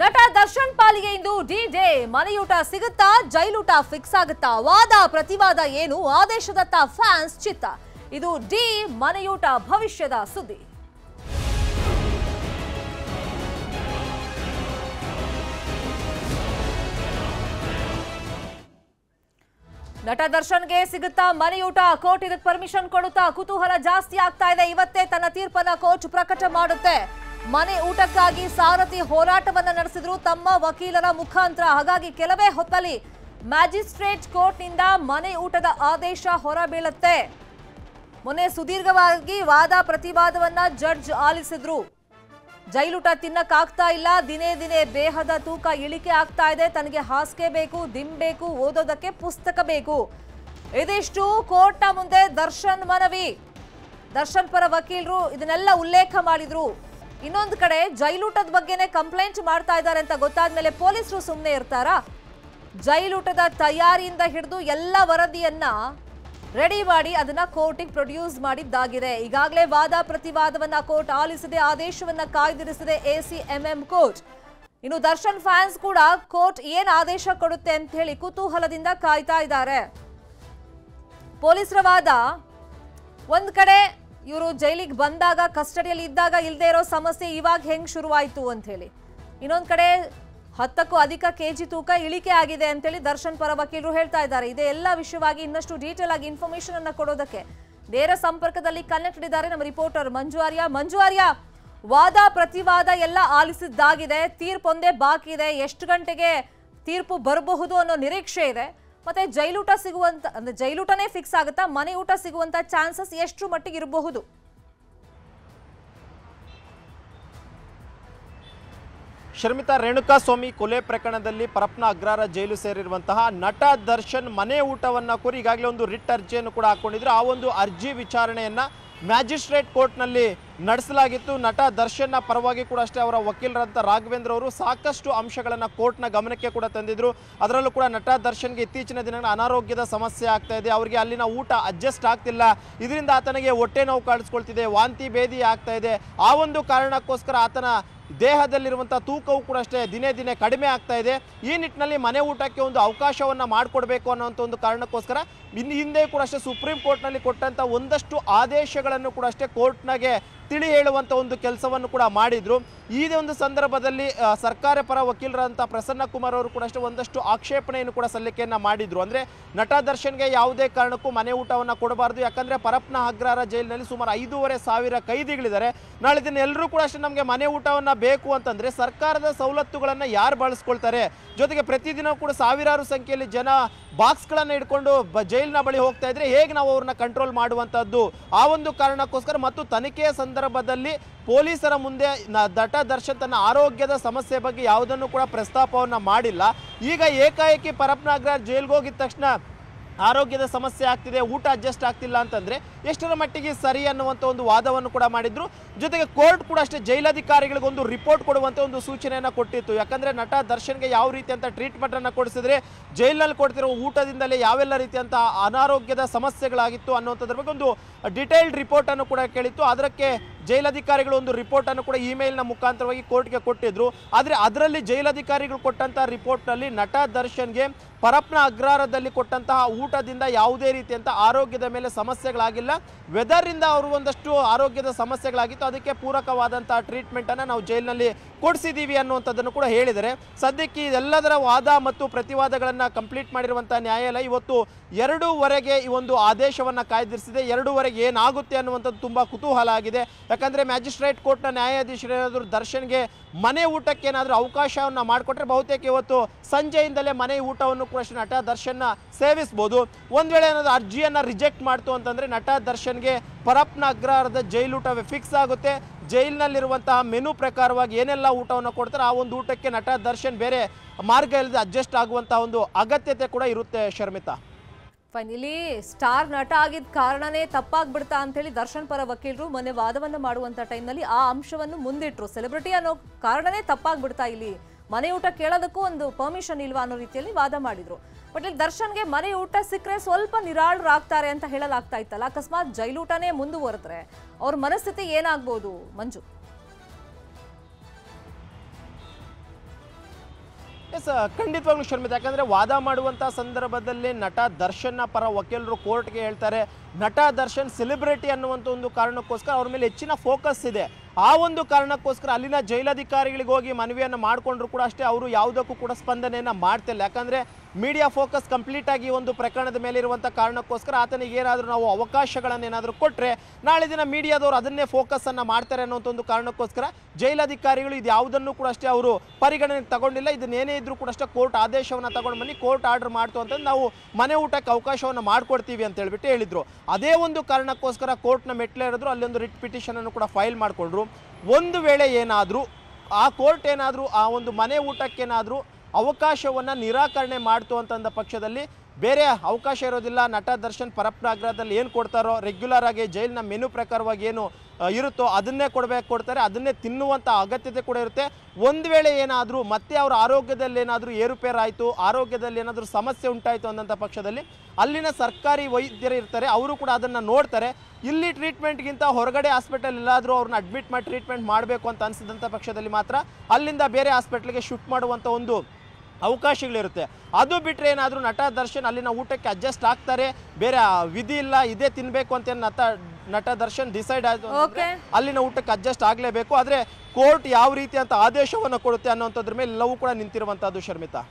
ನಟ ದರ್ಶನ್ ಪಾಲಿಗೆ ಇಂದು D day ಮನೆಯೂಟ ಸಿಗುತ್ತಾ ಜೈಲೂಟ ಫಿಕ್ಸ್ ಆಗುತ್ತಾ ವಾದ ಪ್ರತಿವಾದ ಏನು ಆದೇಶದತ್ತ ಫ್ಯಾನ್ಸ್ ಚಿತ್ತ ಇದು ಡಿ ಮನೆಯೂಟ ಭವಿಷ್ಯದ ಸುದ್ದಿ ನಟ ದರ್ಶನ್ಗೆ ಸಿಗುತ್ತಾ ಮನೆಯೂಟ ಕೋರ್ಟ್ ಇದಕ್ಕೆ ಪರ್ಮಿಷನ್ ಕೊಡುತ್ತಾ ಕುತೂಹಲ ಜಾಸ್ತಿ ಆಗ್ತಾ ಇದೆ ಇವತ್ತೇ ತನ್ನ ತೀರ್ಪನ್ನ ಕೋರ್ಟ್ ಪ್ರಕಟ ಮಾಡುತ್ತೆ ಮನೆ ಊಟಕ್ಕಾಗಿ ಸಾರಥಿ ಹೋರಾಟವನ್ನ ನಡೆಸಿದ್ರು ತಮ್ಮ ವಕೀಲರ ಮುಖಾಂತರ ಹಾಗಾಗಿ ಕೆಲವೇ ಹೊತ್ತಲ್ಲಿ ಮ್ಯಾಜಿಸ್ಟ್ರೇಟ್ ನಿಂದ ಮನೆ ಊಟದ ಆದೇಶ ಹೊರಬೀಳುತ್ತೆ ಮೊನ್ನೆ ಸುದೀರ್ಘವಾಗಿ ವಾದ ಪ್ರತಿವಾದವನ್ನ ಜಡ್ಜ್ ಆಲಿಸಿದ್ರು ಜೈಲೂಟ ತಿನ್ನಕ್ಕಾಗ್ತಾ ಇಲ್ಲ ದಿನೇ ದಿನೇ ದೇಹದ ತೂಕ ಇಳಿಕೆ ಆಗ್ತಾ ಇದೆ ತನಗೆ ಹಾಸಿಗೆ ಬೇಕು ದಿಮ್ ಬೇಕು ಓದೋದಕ್ಕೆ ಪುಸ್ತಕ ಬೇಕು ಇದಿಷ್ಟು ಕೋರ್ಟ್ನ ಮುಂದೆ ದರ್ಶನ್ ಮನವಿ ದರ್ಶನ್ ಪರ ವಕೀಲರು ಇದನ್ನೆಲ್ಲ ಉಲ್ಲೇಖ ಮಾಡಿದ್ರು ಇನ್ನೊಂದು ಕಡೆ ಜೈಲೂಟದ ಬಗ್ಗೆನೇ ಕಂಪ್ಲೇಂಟ್ ಮಾಡ್ತಾ ಇದ್ದಾರೆ ಅಂತ ಮೇಲೆ ಪೊಲೀಸರು ಸುಮ್ಮನೆ ಇರ್ತಾರ ಜೈಲೂಟದ ತಯಾರಿಯಿಂದ ಹಿಡಿದು ಎಲ್ಲ ವರದಿಯನ್ನ ರೆಡಿ ಮಾಡಿ ಅದನ್ನ ಕೋರ್ಟಿಗೆ ಪ್ರೊಡ್ಯೂಸ್ ಮಾಡಿದ್ದಾಗಿದೆ ಈಗಾಗಲೇ ವಾದ ಪ್ರತಿವಾದವನ್ನ ಕೋರ್ಟ್ ಆಲಿಸಿದೆ ಆದೇಶವನ್ನ ಕಾಯ್ದಿರಿಸಿದೆ A C M M court ಇನ್ನು ದರ್ಶನ್ ಫ್ಯಾನ್ಸ್ ಕೂಡ ಕೋರ್ಟ್ ಏನ್ ಆದೇಶ ಕೊಡುತ್ತೆ ಅಂತ ಹೇಳಿ ಕುತೂಹಲದಿಂದ ಕಾಯ್ತಾ ಇದ್ದಾರೆ ಪೊಲೀಸರ ವಾದ ಒಂದ್ ಕಡೆ ಇವರು ಜೈಲಿಗೆ ಬಂದಾಗ ಕಸ್ಟಡಿಯಲ್ಲಿ ಇದ್ದಾಗ ಇಲ್ಲದೆ ಇರೋ ಸಮಸ್ಯೆ ಇವಾಗ ಹೆಂಗ್ ಶುರುವಾಯಿತು ಅಂತ ಹೇಳಿ ಇನ್ನೊಂದು ಕಡೆ ಹತ್ತಕ್ಕೂ ಅಧಿಕ ಕೆಜಿ ತೂಕ ಇಳಿಕೆ ಆಗಿದೆ ಅಂತೇಳಿ ದರ್ಶನ್ ಪರ ವಕೀಲರು ಹೇಳ್ತಾ ಇದ್ದಾರೆ ಇದೇ ಎಲ್ಲ ವಿಷಯವಾಗಿ ಇನ್ನಷ್ಟು ಡೀಟೇಲ್ ಆಗಿ ಇನ್ಫಾರ್ಮೇಶನ್ ಅನ್ನು ಕೊಡೋದಕ್ಕೆ ನೇರ ಸಂಪರ್ಕದಲ್ಲಿ ಕನೆಕ್ಟ್ ಇದ್ದಾರೆ ನಮ್ಮ ರಿಪೋರ್ಟರ್ ಮಂಜು ಆರ್ಯ ಮಂಜು ಆರ್ಯ ವಾದ ಪ್ರತಿವಾದ ಎಲ್ಲ ಆಲಿಸಿದ್ದಾಗಿದೆ ಒಂದೇ ಬಾಕಿ ಇದೆ ಎಷ್ಟು ಗಂಟೆಗೆ ತೀರ್ಪು ಬರಬಹುದು ಅನ್ನೋ ನಿರೀಕ್ಷೆ ಇದೆ ಮತ್ತೆ ಜೈಲೂಟ ಸಿಗುವಂತ ಅಂದ್ರೆ ಜೈಲೂಟನೇ ಫಿಕ್ಸ್ ಆಗುತ್ತಾ ಮನೆ ಊಟ ಸಿಗುವಂತ ಚಾನ್ಸಸ್ ಎಷ್ಟು ಮಟ್ಟಿಗೆ ಇರಬಹುದು ಶರ್ಮಿತಾ ರೇಣುಕಾ ಸ್ವಾಮಿ ಕೊಲೆ ಪ್ರಕರಣದಲ್ಲಿ ಪರಪ್ನ ಅಗ್ರಾರ ಜೈಲು ಸೇರಿರುವಂತಹ ನಟ ದರ್ಶನ್ ಮನೆ ಊಟವನ್ನ ಕೋರಿ ಈಗಾಗಲೇ ಒಂದು ರಿಟ್ ಅರ್ಜಿಯನ್ನು ಕೂಡ ಹಾಕೊಂಡಿದ್ರು ಆ ಒಂದು ಅರ್ಜಿ ವಿಚಾರಣೆಯನ್ನ ಮ್ಯಾಜಿಸ್ಟ್ರೇಟ್ ಕೋರ್ಟ್ನಲ್ಲಿ ನಡೆಸಲಾಗಿತ್ತು ನಟ ದರ್ಶನ್ನ ಪರವಾಗಿ ಕೂಡ ಅಷ್ಟೇ ಅವರ ವಕೀಲರಂತ ರಾಘವೇಂದ್ರ ಅವರು ಸಾಕಷ್ಟು ಅಂಶಗಳನ್ನು ಕೋರ್ಟ್ನ ಗಮನಕ್ಕೆ ಕೂಡ ತಂದಿದ್ರು ಅದರಲ್ಲೂ ಕೂಡ ನಟ ದರ್ಶನ್ಗೆ ಇತ್ತೀಚಿನ ದಿನಗಳ ಅನಾರೋಗ್ಯದ ಸಮಸ್ಯೆ ಆಗ್ತಾ ಇದೆ ಅವರಿಗೆ ಅಲ್ಲಿನ ಊಟ ಅಡ್ಜಸ್ಟ್ ಆಗ್ತಿಲ್ಲ ಇದರಿಂದ ಆತನಿಗೆ ಹೊಟ್ಟೆ ನೋವು ಕಾಣಿಸ್ಕೊಳ್ತಿದೆ ವಾಂತಿ ಭೇದಿ ಆಗ್ತಾ ಇದೆ ಆ ಒಂದು ಕಾರಣಕ್ಕೋಸ್ಕರ ಆತನ ದೇಹದಲ್ಲಿರುವಂಥ ತೂಕವು ಕೂಡ ಅಷ್ಟೇ ದಿನೇ ದಿನೇ ಕಡಿಮೆ ಆಗ್ತಾ ಇದೆ ಈ ನಿಟ್ಟಿನಲ್ಲಿ ಮನೆ ಊಟಕ್ಕೆ ಒಂದು ಅವಕಾಶವನ್ನು ಮಾಡಿಕೊಡ್ಬೇಕು ಅನ್ನೋಂಥ ಒಂದು ಕಾರಣಕ್ಕೋಸ್ಕರ ಇನ್ನು ಹಿಂದೆ ಕೂಡ ಅಷ್ಟೇ ಸುಪ್ರೀಂ ಕೋರ್ಟ್ನಲ್ಲಿ ಕೊಟ್ಟಂಥ ಒಂದಷ್ಟು ಆದೇಶಗಳನ್ನು ಕೂಡ ಅಷ್ಟೇ ಕೋರ್ಟ್ನಾಗೆ ತಿಳಿ ಹೇಳುವಂಥ ಒಂದು ಕೆಲಸವನ್ನು ಕೂಡ ಮಾಡಿದ್ರು. ಈ ಒಂದು ಸಂದರ್ಭದಲ್ಲಿ ಸರ್ಕಾರ ಪರ ವಕೀಲರಂಥ ಪ್ರಸನ್ನ ಕುಮಾರ್ ಅವರು ಕೂಡ ಅಷ್ಟೇ ಒಂದಷ್ಟು ಆಕ್ಷೇಪಣೆಯನ್ನು ಕೂಡ ಸಲ್ಲಿಕೆಯನ್ನು ಮಾಡಿದರು ಅಂದರೆ ನಟ ದರ್ಶನ್ಗೆ ಯಾವುದೇ ಕಾರಣಕ್ಕೂ ಮನೆ ಊಟವನ್ನು ಕೊಡಬಾರ್ದು ಯಾಕಂದರೆ ಪರಪ್ನ ಅಗ್ರಹಾರ ಜೈಲಿನಲ್ಲಿ ಸುಮಾರು ಐದೂವರೆ ಸಾವಿರ ಕೈದಿಗಳಿದ್ದಾರೆ ನಾಳೆ ದಿನ ಎಲ್ಲರೂ ಕೂಡ ಅಷ್ಟೇ ನಮಗೆ ಮನೆ ಊಟವನ್ನು ಬೇಕು ಅಂತಂದರೆ ಸರ್ಕಾರದ ಸವಲತ್ತುಗಳನ್ನು ಯಾರು ಬಳಸ್ಕೊಳ್ತಾರೆ ಜೊತೆಗೆ ಪ್ರತಿದಿನ ಕೂಡ ಸಾವಿರಾರು ಸಂಖ್ಯೆಯಲ್ಲಿ ಜನ ಬಾಕ್ಸ್ಗಳನ್ನು ಇಟ್ಕೊಂಡು ಜೈಲಿನ ಬಳಿ ಹೋಗ್ತಾ ಇದ್ರೆ ಹೇಗೆ ನಾವು ಅವ್ರನ್ನ ಕಂಟ್ರೋಲ್ ಮಾಡುವಂಥದ್ದು ಆ ಒಂದು ಕಾರಣಕ್ಕೋಸ್ಕರ ಮತ್ತು ತನಿಖೆಯ ಸಂದರ್ಭದಲ್ಲಿ ಪೊಲೀಸರ ಮುಂದೆ ದಟ ದರ್ಶನ್ ತನ್ನ ಆರೋಗ್ಯದ ಸಮಸ್ಯೆ ಬಗ್ಗೆ ಯಾವುದನ್ನು ಕೂಡ ಪ್ರಸ್ತಾಪವನ್ನು ಮಾಡಿಲ್ಲ ಈಗ ಏಕಾಏಕಿ ಪರಪ್ನಾಗ್ರ ಜೈಲ್ಗೆ ಹೋಗಿದ ತಕ್ಷಣ ಆರೋಗ್ಯದ ಸಮಸ್ಯೆ ಆಗ್ತಿದೆ ಊಟ ಅಡ್ಜಸ್ಟ್ ಆಗ್ತಿಲ್ಲ ಅಂತಂದರೆ ಎಷ್ಟರ ಮಟ್ಟಿಗೆ ಸರಿ ಅನ್ನುವಂಥ ಒಂದು ವಾದವನ್ನು ಕೂಡ ಮಾಡಿದ್ರು ಜೊತೆಗೆ ಕೋರ್ಟ್ ಕೂಡ ಅಷ್ಟೇ ಒಂದು ರಿಪೋರ್ಟ್ ಕೊಡುವಂಥ ಒಂದು ಸೂಚನೆಯನ್ನು ಕೊಟ್ಟಿತ್ತು ಯಾಕಂದರೆ ನಟ ದರ್ಶನ್ಗೆ ಯಾವ ಟ್ರೀಟ್ಮೆಂಟ್ ಟ್ರೀಟ್ಮೆಂಟನ್ನು ಕೊಡಿಸಿದ್ರೆ ಜೈಲಿನಲ್ಲಿ ಕೊಡ್ತಿರೋ ಊಟದಿಂದಲೇ ಯಾವೆಲ್ಲ ರೀತಿಯಂಥ ಅನಾರೋಗ್ಯದ ಸಮಸ್ಯೆಗಳಾಗಿತ್ತು ಅನ್ನುವಂಥದ್ರ ಬಗ್ಗೆ ಒಂದು ಡಿಟೇಲ್ಡ್ ರಿಪೋರ್ಟನ್ನು ಕೂಡ ಕೇಳಿತ್ತು ಅದಕ್ಕೆ ಜೈಲಧಿಕಾರಿಗಳು ಒಂದು ರಿಪೋರ್ಟನ್ನು ಕೂಡ ಇಮೇಲ್ನ ಮುಖಾಂತರವಾಗಿ ಕೋರ್ಟ್ಗೆ ಕೊಟ್ಟಿದ್ರು ಆದರೆ ಅದರಲ್ಲಿ ಜೈಲಧಿಕಾರಿಗಳು ಕೊಟ್ಟಂಥ ರಿಪೋರ್ಟ್ನಲ್ಲಿ ನಟ ದರ್ಶನ್ಗೆ ಪರಪ್ನ ಅಗ್ರಾರದಲ್ಲಿ ಕೊಟ್ಟಂತಹ ಊಟದಿಂದ ಯಾವುದೇ ರೀತಿಯಂಥ ಆರೋಗ್ಯದ ಮೇಲೆ ಸಮಸ್ಯೆಗಳಾಗಿಲ್ಲ ವೆದರಿಂದ ಅವರು ಒಂದಷ್ಟು ಆರೋಗ್ಯದ ಸಮಸ್ಯೆಗಳಾಗಿತ್ತು ಅದಕ್ಕೆ ಪೂರಕವಾದಂತಹ ಟ್ರೀಟ್ಮೆಂಟನ್ನು ನಾವು ಜೈಲಿನಲ್ಲಿ ಕೊಡಿಸಿದ್ದೀವಿ ಅನ್ನುವಂಥದ್ದನ್ನು ಕೂಡ ಹೇಳಿದರೆ ಸದ್ಯಕ್ಕೆ ಇದೆಲ್ಲದರ ವಾದ ಮತ್ತು ಪ್ರತಿವಾದಗಳನ್ನು ಕಂಪ್ಲೀಟ್ ಮಾಡಿರುವಂಥ ನ್ಯಾಯಾಲಯ ಇವತ್ತು ಎರಡೂವರೆಗೆ ಈ ಒಂದು ಆದೇಶವನ್ನು ಕಾಯ್ದಿರಿಸಿದೆ ಎರಡೂವರೆಗೆ ಏನಾಗುತ್ತೆ ಅನ್ನುವಂಥದ್ದು ತುಂಬ ಕುತೂಹಲ ಆಗಿದೆ ಯಾಕಂದರೆ ಮ್ಯಾಜಿಸ್ಟ್ರೇಟ್ ಕೋರ್ಟ್ನ ನ್ಯಾಯಾಧೀಶರೇನಾದರೂ ದರ್ಶನ್ಗೆ ಮನೆ ಊಟಕ್ಕೆ ಏನಾದರೂ ಅವಕಾಶವನ್ನು ಮಾಡಿಕೊಟ್ರೆ ಬಹುತೇಕ ಇವತ್ತು ಸಂಜೆಯಿಂದಲೇ ಮನೆ ಊಟವನ್ನು ಕಾರ್ಪೊರೇಷನ್ ನಟ ದರ್ಶನ್ನ ಸೇವಿಸ್ಬೋದು ಒಂದು ವೇಳೆ ಏನಾದರೂ ಅರ್ಜಿಯನ್ನು ರಿಜೆಕ್ಟ್ ಮಾಡ್ತು ಅಂತಂದರೆ ನಟ ದರ್ಶನ್ಗೆ ಪರಪ್ನ ಅಗ್ರಹಾರದ ಜೈಲೂಟವೇ ಫಿಕ್ಸ್ ಆಗುತ್ತೆ ಜೈಲಿನಲ್ಲಿರುವಂತಹ ಮೆನು ಪ್ರಕಾರವಾಗಿ ಏನೆಲ್ಲ ಊಟವನ್ನು ಕೊಡ್ತಾರೆ ಆ ಒಂದು ಊಟಕ್ಕೆ ನಟ ದರ್ಶನ್ ಬೇರೆ ಮಾರ್ಗ ಇಲ್ಲದೆ ಅಡ್ಜಸ್ಟ್ ಆಗುವಂತಹ ಒಂದು ಅಗತ್ಯತೆ ಕೂಡ ಇರುತ್ತೆ ಶರ್ಮಿತಾ ಫೈನಲಿ ಸ್ಟಾರ್ ನಟ ಆಗಿದ್ದ ಕಾರಣನೇ ತಪ್ಪಾಗ್ಬಿಡ್ತಾ ಅಂತೇಳಿ ದರ್ಶನ್ ಪರ ವಕೀಲರು ಮೊನ್ನೆ ವಾದವನ್ನು ಮಾಡುವಂಥ ಟೈಮ್ನಲ್ಲಿ ಆ ಅಂಶವನ್ನು ಮುಂದಿಟ್ರು ಸೆಲೆಬ್ರಿಟಿ ಅನ್ನೋ ಕಾರಣನೇ ತಪ್ಪಾಗ್ಬಿಡ್ತಾ ಇಲ್ಲಿ ಮನೆ ಊಟ ಕೇಳೋದಕ್ಕೂ ಒಂದು ಪರ್ಮಿಷನ್ ಇಲ್ವಾ ಅನ್ನೋ ರೀತಿಯಲ್ಲಿ ವಾದ ಮಾಡಿದ್ರು ಬಟ್ ಇಲ್ಲಿ ದರ್ಶನ್ಗೆ ಮನೆ ಊಟ ಸಿಕ್ಕರೆ ಸ್ವಲ್ಪ ನಿರಾಳರಾಗ್ತಾರೆ ಅಂತ ಹೇಳಲಾಗ್ತಾ ಇತ್ತಲ್ಲ ಅಕಸ್ಮಾತ್ ಜೈಲೂಟನೇ ಮುಂದುವರೆದ್ರೆ ಅವ್ರ ಮನಸ್ಥಿತಿ ಏನಾಗ್ಬೋದು ಮಂಜು ಎಸ್ ಖಂಡಿತವಾಗ್ಲೂ ಶರ್ಮಿತ ಯಾಕಂದರೆ ವಾದ ಮಾಡುವಂಥ ಸಂದರ್ಭದಲ್ಲಿ ನಟ ದರ್ಶನ್ ಪರ ವಕೀಲರು ಕೋರ್ಟ್ಗೆ ಹೇಳ್ತಾರೆ ನಟ ದರ್ಶನ್ ಸೆಲೆಬ್ರಿಟಿ ಅನ್ನುವಂಥ ಒಂದು ಕಾರಣಕ್ಕೋಸ್ಕರ ಅವ್ರ ಮೇಲೆ ಹೆಚ್ಚಿನ ಫೋಕಸ್ ಇದೆ ಆ ಒಂದು ಕಾರಣಕ್ಕೋಸ್ಕರ ಅಲ್ಲಿನ ಜೈಲಾಧಿಕಾರಿಗಳಿಗೆ ಹೋಗಿ ಮನವಿಯನ್ನು ಮಾಡಿಕೊಂಡ್ರು ಕೂಡ ಅಷ್ಟೇ ಅವರು ಯಾವುದಕ್ಕೂ ಕೂಡ ಸ್ಪಂದನೆಯನ್ನು ಮಾಡ್ತಿಲ್ಲ ಯಾಕಂದರೆ ಮೀಡಿಯಾ ಫೋಕಸ್ ಕಂಪ್ಲೀಟಾಗಿ ಒಂದು ಪ್ರಕರಣದ ಮೇಲೆ ಇರುವಂಥ ಕಾರಣಕ್ಕೋಸ್ಕರ ಆತನಿಗೆ ಏನಾದರೂ ನಾವು ಅವಕಾಶಗಳನ್ನು ಏನಾದರೂ ಕೊಟ್ಟರೆ ನಾಳೆ ದಿನ ಮೀಡಿಯಾದವರು ಅದನ್ನೇ ಫೋಕಸನ್ನು ಮಾಡ್ತಾರೆ ಅನ್ನೋಂಥ ಒಂದು ಕಾರಣಕ್ಕೋಸ್ಕರ ಜೈಲಾಧಿಕಾರಿಗಳು ಇದು ಯಾವುದನ್ನು ಕೂಡ ಅಷ್ಟೇ ಅವರು ಪರಿಗಣನೆ ತಗೊಂಡಿಲ್ಲ ಇದನ್ನೇನೇ ಇದ್ರೂ ಕೂಡ ಅಷ್ಟೇ ಕೋರ್ಟ್ ಆದೇಶವನ್ನು ತಗೊಂಡು ಬನ್ನಿ ಕೋರ್ಟ್ ಆರ್ಡರ್ ಮಾಡ್ತು ಅಂತಂದು ನಾವು ಮನೆ ಊಟಕ್ಕೆ ಅವಕಾಶವನ್ನು ಮಾಡಿಕೊಡ್ತೀವಿ ಅಂತ ಹೇಳಿಬಿಟ್ಟು ಹೇಳಿದರು ಅದೇ ಒಂದು ಕಾರಣಕ್ಕೋಸ್ಕರ ಕೋರ್ಟ್ನ ಅಲ್ಲಿ ಒಂದು ರಿಟ್ ಪಿಟಿಷನನ್ನು ಕೂಡ ಫೈಲ್ ಮಾಡಿಕೊಂಡ್ರು ಒಂದು ವೇಳೆ ಏನಾದರೂ ಆ ಕೋರ್ಟ್ ಏನಾದರೂ ಆ ಒಂದು ಮನೆ ಊಟಕ್ಕೇನಾದರೂ ಅವಕಾಶವನ್ನು ನಿರಾಕರಣೆ ಮಾಡ್ತು ಅಂತಂದ ಪಕ್ಷದಲ್ಲಿ ಬೇರೆ ಅವಕಾಶ ಇರೋದಿಲ್ಲ ನಟ ದರ್ಶನ್ ಪರಪ್ರಾಗ್ರಹದಲ್ಲಿ ಏನು ಕೊಡ್ತಾರೋ ರೆಗ್ಯುಲರ್ ಆಗಿ ಜೈಲಿನ ಮೆನು ಪ್ರಕಾರವಾಗಿ ಏನು ಇರುತ್ತೋ ಅದನ್ನೇ ಕೊಡಬೇಕು ಕೊಡ್ತಾರೆ ಅದನ್ನೇ ತಿನ್ನುವಂಥ ಅಗತ್ಯತೆ ಕೂಡ ಇರುತ್ತೆ ಒಂದು ವೇಳೆ ಏನಾದರೂ ಮತ್ತೆ ಅವರ ಆರೋಗ್ಯದಲ್ಲಿ ಏನಾದರೂ ಏರುಪೇರಾಯಿತು ಆರೋಗ್ಯದಲ್ಲಿ ಏನಾದರೂ ಸಮಸ್ಯೆ ಉಂಟಾಯಿತು ಅಂದಂಥ ಪಕ್ಷದಲ್ಲಿ ಅಲ್ಲಿನ ಸರ್ಕಾರಿ ವೈದ್ಯರು ಇರ್ತಾರೆ ಅವರು ಕೂಡ ಅದನ್ನು ನೋಡ್ತಾರೆ ಇಲ್ಲಿ ಟ್ರೀಟ್ಮೆಂಟ್ಗಿಂತ ಹೊರಗಡೆ ಹಾಸ್ಪಿಟಲ್ ಎಲ್ಲಾದರೂ ಅವ್ರನ್ನ ಅಡ್ಮಿಟ್ ಮಾಡಿ ಟ್ರೀಟ್ಮೆಂಟ್ ಮಾಡಬೇಕು ಅಂತ ಅನಿಸಿದಂಥ ಪಕ್ಷದಲ್ಲಿ ಮಾತ್ರ ಅಲ್ಲಿಂದ ಬೇರೆ ಹಾಸ್ಪಿಟ್ಲಿಗೆ ಶಿಫ್ಟ್ ಮಾಡುವಂಥ ಒಂದು ಅವಕಾಶಗಳಿರುತ್ತೆ ಅದು ಬಿಟ್ಟರೆ ಏನಾದರೂ ನಟ ದರ್ಶನ್ ಅಲ್ಲಿನ ಊಟಕ್ಕೆ ಅಡ್ಜಸ್ಟ್ ಆಗ್ತಾರೆ ಬೇರೆ ವಿಧಿ ಇಲ್ಲ ಇದೇ ತಿನ್ನಬೇಕು ಅಂತ ನಟ ನಟ ದರ್ಶನ್ ಡಿಸೈಡ್ ಆಯಿತು ಅಲ್ಲಿನ ಊಟಕ್ಕೆ ಅಡ್ಜಸ್ಟ್ ಆಗಲೇಬೇಕು ಆದರೆ ಕೋರ್ಟ್ ಯಾವ ರೀತಿ ಅಂತ ಆದೇಶವನ್ನು ಕೊಡುತ್ತೆ ಅನ್ನೋಂಥದ್ರ ಮೇಲೆ ಎಲ್ಲವೂ ಕೂಡ ನಿಂತಿರುವಂಥದ್ದು ಶರ್ಮಿತಾ